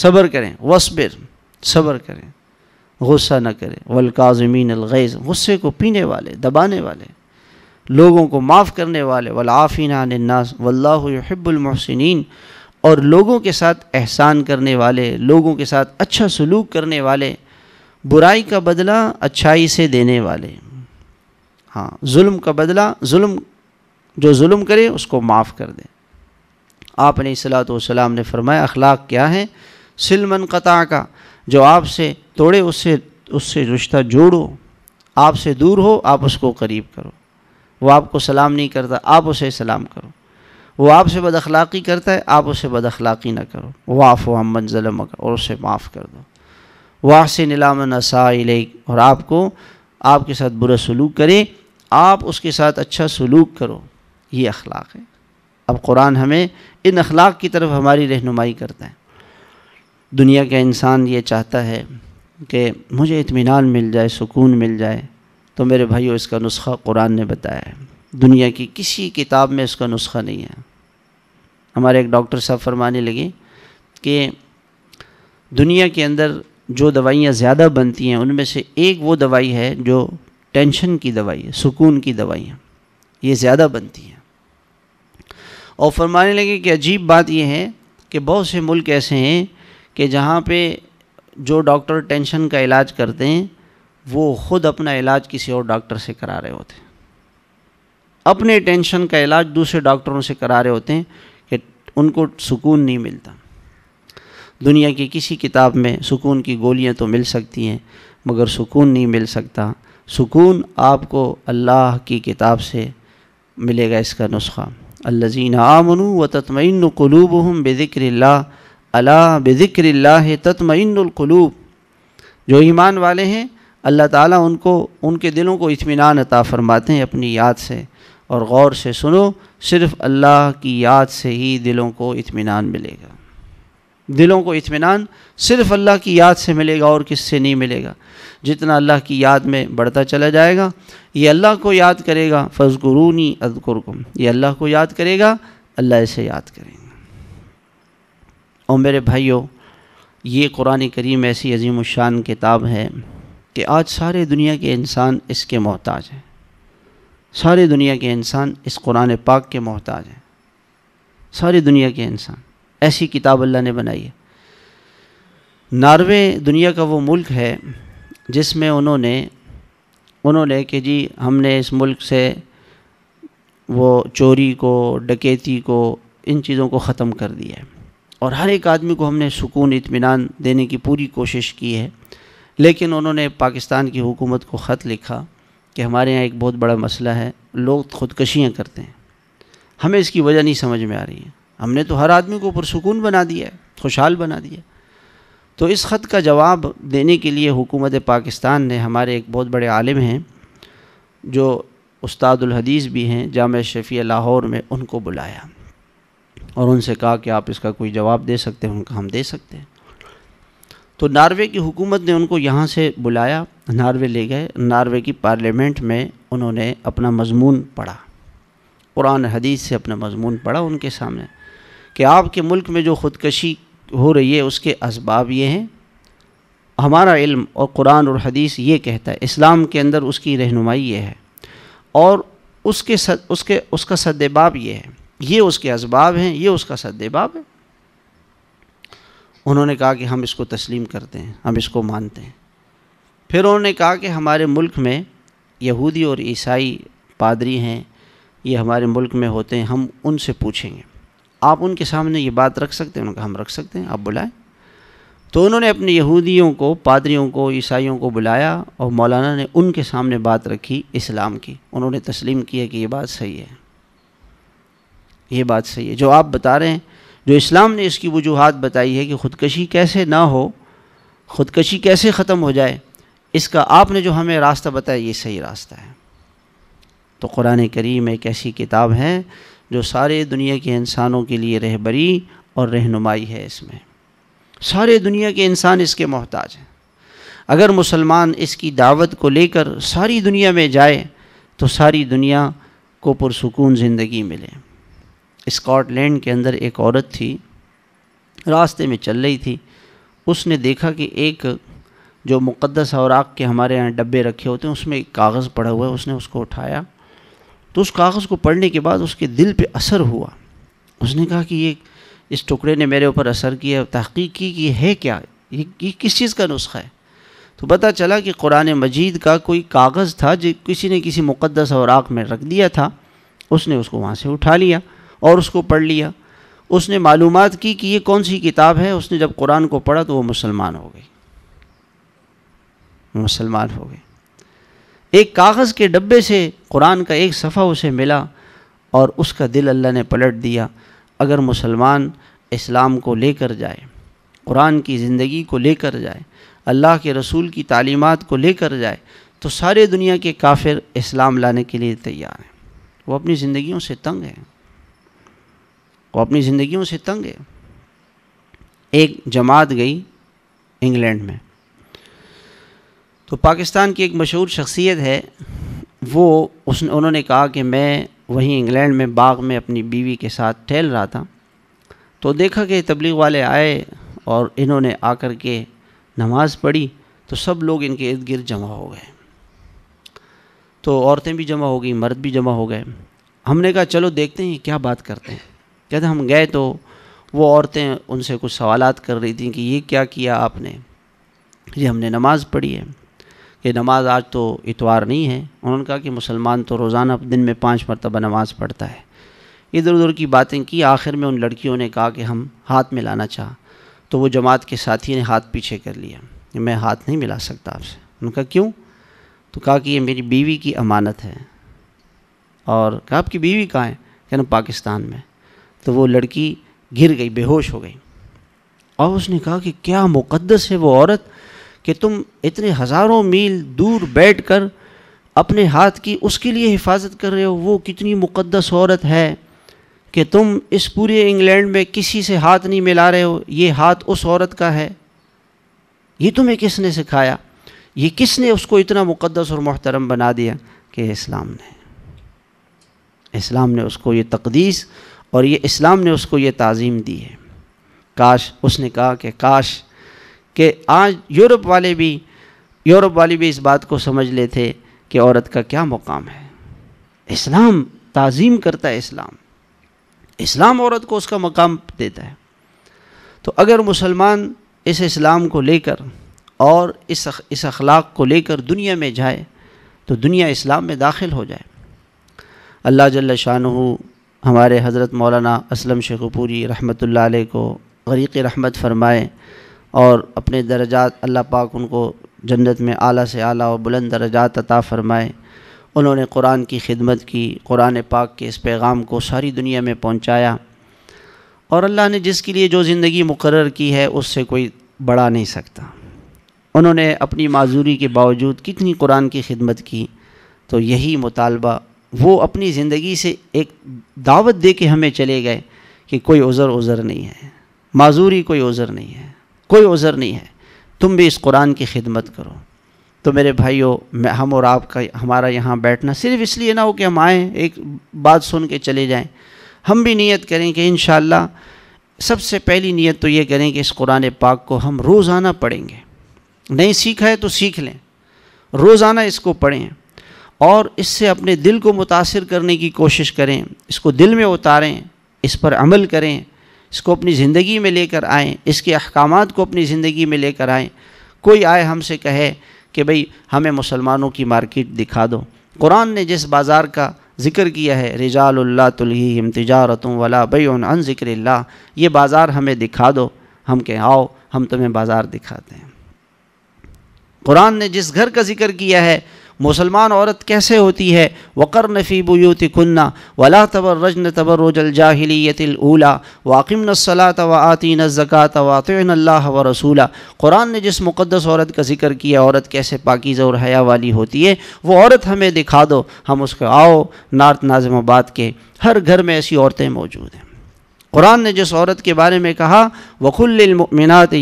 S1: सब्र करें वसबिर सब्र करें गुस्सा न करें वलकाजमीन अलगैज़ गुस्से को पीने वाले दबाने वाले लोगों को माफ़ करने वाले वलाफ़िना नास वल्लाहब्बुलमहसिन और लोगों के साथ एहसान करने वाले लोगों के साथ अच्छा सलूक करने वाले बुराई का बदला अच्छाई से देने वाले हाँ जुल्म का बदला जुल्म जो जुल्म करे उसको माफ़ कर दे आपने सलाम ने फरमाया अखलाक क्या है सिलमन कता का जो आपसे तोड़े उससे उससे रिश्ता जोड़ो आपसे दूर हो आप उसको करीब करो वो आपको सलाम नहीं करता आप उसे सलाम करो वो आपसे बद अखलाक़ी करता है आप उससे अखलाक़ी ना करो वाफ़ हम मंजलम और उसे माफ़ कर दो वाह से नीलाम नसाइल और आपको आपके साथ बुरा सलूक करे आप उसके साथ अच्छा सलूक करो ये अखलाक है अब कुरान हमें इन अखलाक की तरफ हमारी रहनुमाई करता है दुनिया का इंसान ये चाहता है कि मुझे इत्मीनान मिल जाए सुकून मिल जाए तो मेरे भाइयों इसका नुस्खा कुरान ने बताया है दुनिया की किसी किताब में उसका नुस्खा नहीं है हमारे एक डॉक्टर साहब फरमाने लगे कि दुनिया के अंदर जो दवाइयाँ ज़्यादा बनती हैं उनमें से एक वो दवाई है जो टेंशन की दवाई है सुकून की दवाइयाँ ये ज़्यादा बनती हैं और फरमाने लगे कि अजीब बात यह है कि बहुत से मुल्क ऐसे हैं कि जहाँ पे जो डॉक्टर टेंशन का इलाज करते हैं वो ख़ुद अपना इलाज किसी और डॉक्टर से करा रहे होते हैं अपने टेंशन का इलाज दूसरे डॉक्टरों से करा रहे होते हैं कि उनको सुकून नहीं मिलता दुनिया की किसी किताब में सुकून की गोलियां तो मिल सकती हैं मगर सुकून नहीं मिल सकता सुकून आपको अल्लाह की किताब से मिलेगा इसका नुस्खा अल्लाजीन आमनु व ततमिन हम बेदिक्र अला बेदिक्र ततमिनकलूब जो ईमान वाले हैं अल्लाह ताला उनको उनके दिलों को इत्मीनान अता फ़रमाते हैं अपनी याद से और ग़ौर से सुनो सिर्फ अल्लाह की याद से ही दिलों को इत्मीनान मिलेगा दिलों को इत्मीनान सिर्फ अल्लाह की याद से मिलेगा और किससे नहीं मिलेगा जितना अल्लाह की याद में बढ़ता चला जाएगा ये अल्लाह को याद करेगा फजगुरूनी अदकुरकुम ये अल्लाह को याद करेगा अल्लाह इसे याद करेगा और मेरे भाइयों ये कुरान करीम ऐसी अजीम शान किताब है कि आज सारे दुनिया के इंसान इसके मोहताज हैं सारी दुनिया के इंसान इस कुरान पाक के मोहताज हैं सारी दुनिया के इंसान ऐसी किताब अल्लाह ने बनाई है नार्वे दुनिया का वो मुल्क है जिसमें उन्होंने उन्होंने कि जी हमने इस मुल्क से वो चोरी को डकैती को इन चीज़ों को ख़त्म कर दिया है और हर एक आदमी को हमने सुकून इत्मीनान देने की पूरी कोशिश की है लेकिन उन्होंने पाकिस्तान की हुकूमत को ख़त लिखा कि हमारे यहाँ एक बहुत बड़ा मसला है लोग ख़ुदकशियाँ करते हैं हमें इसकी वजह नहीं समझ में आ रही है हमने तो हर आदमी को पुरसकून बना दिया है खुशहाल बना दिया तो इस ख़त का जवाब देने के लिए हुकूमत पाकिस्तान ने हमारे एक बहुत बड़े आलिम हैं जो उस्तादुलहदीस भी हैं जाम शफ़ी लाहौर में उनको बुलाया और उनसे कहा कि आप इसका कोई जवाब दे सकते हैं उनका हम दे सकते हैं तो नार्वे की हुकूमत ने उनको यहाँ से बुलाया नार्वे ले गए नार्वे की पार्लियामेंट में उन्होंने अपना मजमून पढ़ा कुरान हदीस से अपना मजमून पढ़ा उनके सामने कि आपके मुल्क में जो ख़ुदकशी हो रही है उसके इसबाब ये हैं हमारा इल्म और कुरान और हदीस ये कहता है इस्लाम के अंदर उसकी रहनुमाई ये है और उसके सद, उसके उसका सदबाब ये है ये उसके इसबाब हैं ये उसका सदबाब है उन्होंने कहा कि हम इसको तस्लीम करते हैं हम इसको मानते हैं फिर उन्होंने कहा कि हमारे मुल्क में यहूदी और ईसाई पादरी हैं ये हमारे मुल्क में होते हैं हम उनसे पूछेंगे आप उनके सामने ये बात रख सकते हैं उनका हम रख सकते हैं आप बुलाएं तो उन्होंने अपने यहूदियों को पादरियों को ईसाइयों को बुलाया और मौलाना ने उनके सामने बात रखी इस्लाम की उन्होंने तस्लीम किया कि ये बात सही है ये बात सही है जो आप बता रहे हैं जो इस्लाम ने इसकी वजूहत बताई है कि ख़ुदकशी कैसे ना हो ख़ुदकशी कैसे ख़त्म हो जाए इसका आपने जो हमें रास्ता बताया ये सही रास्ता है तो कुरान करीम एक ऐसी किताब है जो सारे दुनिया के इंसानों के लिए रहबरी और रहनुमाई है इसमें सारे दुनिया के इंसान इसके मोहताज हैं अगर मुसलमान इसकी दावत को लेकर सारी दुनिया में जाए तो सारी दुनिया को पुरसकून ज़िंदगी मिले स्कॉटलैंड के अंदर एक औरत थी रास्ते में चल रही थी उसने देखा कि एक जो मुक़दस औराक के हमारे यहाँ डब्बे रखे होते हैं उसमें एक कागज़ पड़ा हुआ है उसने उसको उठाया तो उस कागज़ को पढ़ने के बाद उसके दिल पे असर हुआ उसने कहा कि ये इस टुकड़े ने मेरे ऊपर असर किया तहकीक की कि है क्या ये, ये किस चीज़ का नुस्खा है तो पता चला कि कुरान मजीद का कोई कागज़ था जो किसी ने किसी मुक़दस आग में रख दिया था उसने उसको वहाँ से उठा लिया और उसको पढ़ लिया उसने मालूम की कि ये कौन सी किताब है उसने जब कुरान को पढ़ा तो वो मुसलमान हो गई मुसलमान हो गए एक कागज़ के डब्बे से कुरान का एक सफ़ा उसे मिला और उसका दिल अल्लाह ने पलट दिया अगर मुसलमान इस्लाम को लेकर जाए कुरान की ज़िंदगी को लेकर जाए अल्लाह के रसूल की तालीमत को लेकर जाए तो सारे दुनिया के काफिर इस्लाम लाने के लिए तैयार हैं वो अपनी ज़िंदगियों से तंग हैं वो अपनी ज़िंदगियों से तंग है एक जमात गई इंग्लैंड में तो पाकिस्तान की एक मशहूर शख्सियत है वो उस उन्होंने कहा कि मैं वहीं इंग्लैंड में बाग में अपनी बीवी के साथ टहल रहा था तो देखा कि तबलीग वाले आए और इन्होंने आकर के नमाज़ पढ़ी तो सब लोग इनके इर्द गिर्द जमा हो गए तो औरतें भी जमा हो गई मर्द भी जमा हो गए हमने कहा चलो देखते हैं क्या बात करते हैं कहते हम गए तो वो औरतें उनसे कुछ सवालात कर रही थी कि ये क्या किया आपने ये हमने नमाज़ पढ़ी है कि नमाज आज तो इतवार नहीं है उन्होंने कहा कि मुसलमान तो रोज़ाना दिन में पाँच मरतबा नमाज़ पढ़ता है इधर उधर की बातें की आखिर में उन लड़कियों ने कहा कि हम हाथ मिलाना चाह तो वो जमात के साथी ने हाथ पीछे कर लिया मैं हाथ नहीं मिला सकता आपसे उनका क्यों तो कहा कि ये मेरी बीवी की अमानत है और कहा आपकी बीवी कहाँ है कहना पाकिस्तान में तो वो लड़की गिर गई बेहोश हो गई और उसने कहा कि क्या मुकद्दस है वो औरत कि तुम इतने हज़ारों मील दूर बैठ कर अपने हाथ की उसके लिए हिफाजत कर रहे हो वो कितनी मुक़दस औरत है कि तुम इस पूरे इंग्लैंड में किसी से हाथ नहीं मिला रहे हो ये हाथ उस औरत का है ये तुम्हें किसने सिखाया ये किसने उसको इतना मुक़दस और मोहतरम बना दिया कि इस्लाम ने इस्लाम ने उसको ये तकदीस और ये इस्लाम ने उसको ये ताज़ीम दी है काश उसने कहा कि काश कि आज यूरोप वाले भी यूरोप वाले भी इस बात को समझ लेते कि औरत का क्या मुकाम है इस्लाम ताज़ीम करता है इस्लाम इस्लाम औरत को उसका मकाम देता है तो अगर मुसलमान इस इस्लाम को लेकर और इस इस अखलाक को लेकर दुनिया में जाए तो दुनिया इस्लाम में दाखिल हो जाए अल्लाह जल शाह हमारे हज़रत मौलाना असलम शेखपूरी रहमत ला को गरीक़ रहमत फरमाए और अपने दर्जात अल्लाह पाक उनको जन्नत में आला से आला और बुलंद दर्जात अता फ़रमाए उन्होंने कुरान की खिदमत की कुरान पाक के इस पैगाम को सारी दुनिया में पहुँचाया और अल्लाह ने जिसके लिए जो ज़िंदगी मुकर की है उससे कोई बढ़ा नहीं सकता उन्होंने अपनी माजूरी के बावजूद कितनी कुरान की खिदमत की तो यही मुतालबा वो अपनी ज़िंदगी से एक दावत दे के हमें चले गए कि कोई उज़र उज़र नहीं है माजूरी कोई उज़र नहीं है कोई उज़र नहीं है तुम भी इस कुरान की खिदमत करो तो मेरे भाइयों हम और आपका हमारा यहाँ बैठना सिर्फ इसलिए ना हो कि हम आएँ एक बात सुन के चले जाएँ हम भी नीयत करें कि इन सबसे पहली नीयत तो ये करें कि इस कुरान पाक को हम रोज़ाना पढ़ेंगे नहीं सीखा है तो सीख लें रोज़ाना इसको पढ़ें और इससे अपने दिल को मुतासर करने की कोशिश करें इसको दिल में उतारें इस पर अमल करें इसको अपनी ज़िंदगी में लेकर आएँ इसके अहकाम को अपनी ज़िंदगी में लेकर आएँ कोई आए हमसे कहे कि भाई हमें मुसलमानों की मार्केट दिखा दो कुरान ने जिस बाज़ार का ज़िक्र किया है रिजाल्ला तुलहीम वाला भई उन अन ज़िक्र ये बाज़ार हमें दिखा दो हम कहें आओ हम तुम्हें बाज़ार दिखाते हैं कुरान ने जिस घर का जिक्र किया है मुसलमान औरत कैसे होती है वक़र नफ़ी बुयूत कन्ना वला तबर रजन तबरजाहिलियतूला वाक़म सलात व आतिन ज़क़़त वातिन व रसूला कुरान ने जिस मुक़दस औरत का जिक्र किया औरत कैसे पाकिज़ और हया वाली होती है वो औरत हमें दिखा दो हम उसको आओ नार्थ नाजमाबाद के हर घर में ऐसी औरतें मौजूद हैं कुरान ने जिस औरत के बारे में कहा वकुलमिनत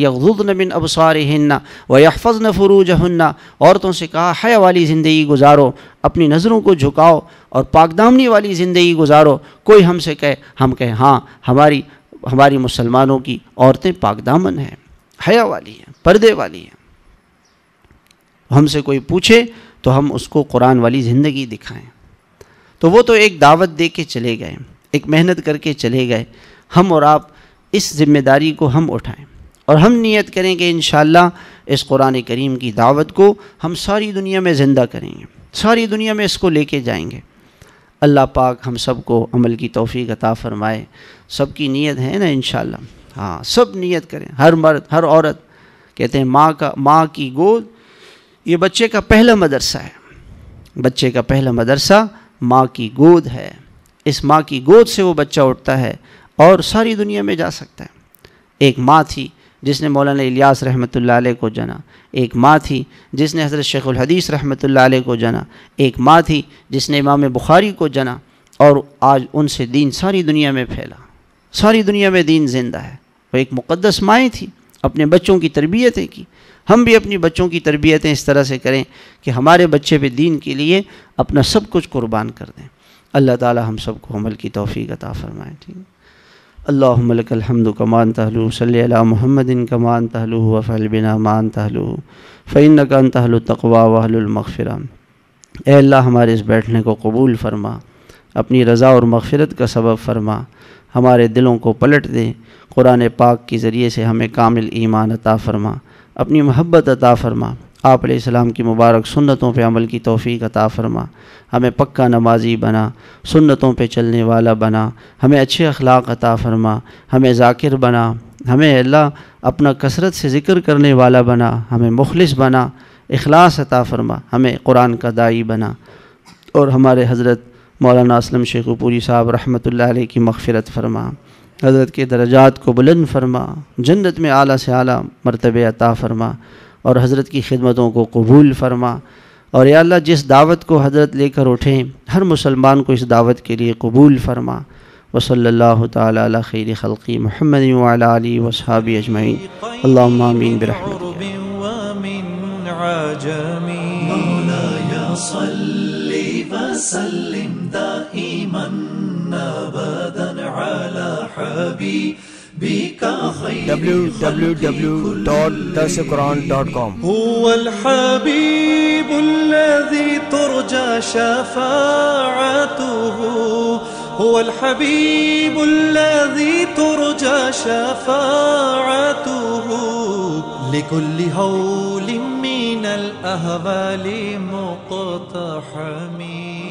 S1: अबसार हिन्ना व फरूज हन्ना औरतों से कहा हया वाली ज़िंदगी गुजारो अपनी नज़रों को झुकाओ और पाकदामनी वाली ज़िंदगी गुजारो कोई हमसे कहे हम कहें हाँ हमारी हमारी मुसलमानों की औरतें पाकदामन हैं हया वाली हैं पर्दे वाली हैं हमसे कोई पूछे तो हम उसको कुरान वाली ज़िंदगी दिखाएं तो वो तो एक दावत दे के चले गए एक मेहनत करके चले गए हम और आप इस ज़िम्मेदारी को हम उठाएं और हम नियत करें कि इन इस कुरान करीम की दावत को हम सारी दुनिया में ज़िंदा करेंगे सारी दुनिया में इसको लेके जाएंगे अल्लाह पाक हम सबको अमल की तोफ़ी अता फ़रमाए सबकी नीयत है ना इन हाँ सब नीयत करें हर मर्द हर औरत कहते हैं माँ का माँ की गोद ये बच्चे का पहला मदरसा है बच्चे का पहला मदरसा माँ की गोद है इस माँ की गोद से वो बच्चा उठता है और सारी दुनिया में जा सकता है एक माँ थी जिसने मौलाना इलियास रहमत लाई को जाना एक माँ थी जिसने हज़रत हदीस रहमत लाई को जाना एक माँ थी जिसने इमाम बुखारी को जाना और आज उनसे दीन सारी दुनिया में फैला सारी दुनिया में दीन जिंदा है वह एक मुक़दस माएँ थी अपने बच्चों की तरबियतें की हम भी अपनी बच्चों की तरबियतें इस तरह से करें कि हमारे बच्चे भी दीन के लिए अपना सब कुछ कुर्बान कर दें अल्लाह ताली हम सबको अमल की तोफ़ी का ताफ़रमाएँ ठीक अल्लामकमद कमान तहलु सल महमदिन कमान तहलू वफ़लबिना मान तहलु फ़ैन कान तहलु तकवा वहलमफ़रा एल्ला हमारे इस बैठने को कबूल फरमा अपनी रज़ा और मगफ़रत का सबब फरमा हमारे दिलों को पलट दे कुरान पाक के ज़रिए से हमें कामिल ईमान अता फरमा अपनी महब्बत अता फरमा आप सलाम की मुबारक सुन्नतों पे अमल की तोफ़ी अता फ़रमा हमें पक्का नमाजी बना सुन्नतों पे चलने वाला बना हमें अच्छे अखलाक अता फ़रमा हमें जाकिर बना हमें अल्लाह अपना कसरत से ज़िक्र करने वाला बना हमें मुखलिस बना अखलास अता फ़रमा हमें कुरान का दाई बना और हमारे हज़रत मौलाना असलम शेखपुरी साहब रहमत ला की मगफ़रत फरमा हज़रत के दर्जात को बुलंद फरमा जन्नत में आला से आला मरतब अता फ़रमा और हज़रत की खिदमतों को कबूल फरमा और अल्लाह जिस दावत को हज़रत लेकर उठें हर मुसलमान को इस दावत के लिए कबूल फरमा वसल्ला ताली खैर खल़ी महमद वाली वसहाबी अजमैन अल्लामीन बरहमत بك خير هو الحبيب الذي ترجى شفاعته هو الحبيب الذي ترجى شفاعته لكل هول من الأهبال مقتحمين